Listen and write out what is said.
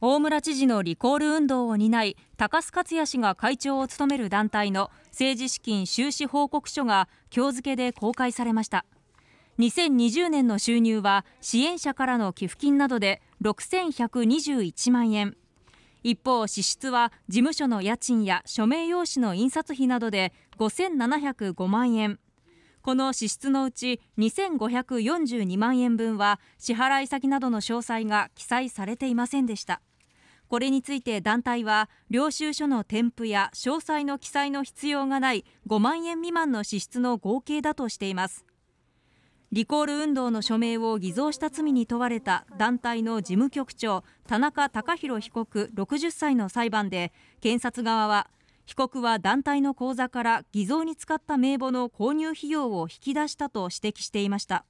大村知事のリコール運動を担い高須克也氏が会長を務める団体の政治資金収支報告書が今日付で公開されました2020年の収入は支援者からの寄付金などで6121万円一方支出は事務所の家賃や署名用紙の印刷費などで5705万円この支出のうち2542万円分は支払い先などの詳細が記載されていませんでしたこれについて団体は領収書の添付や詳細の記載の必要がない5万円未満の支出の合計だとしていますリコール運動の署名を偽造した罪に問われた団体の事務局長田中孝博被告60歳の裁判で検察側は被告は団体の口座から偽造に使った名簿の購入費用を引き出したと指摘していました。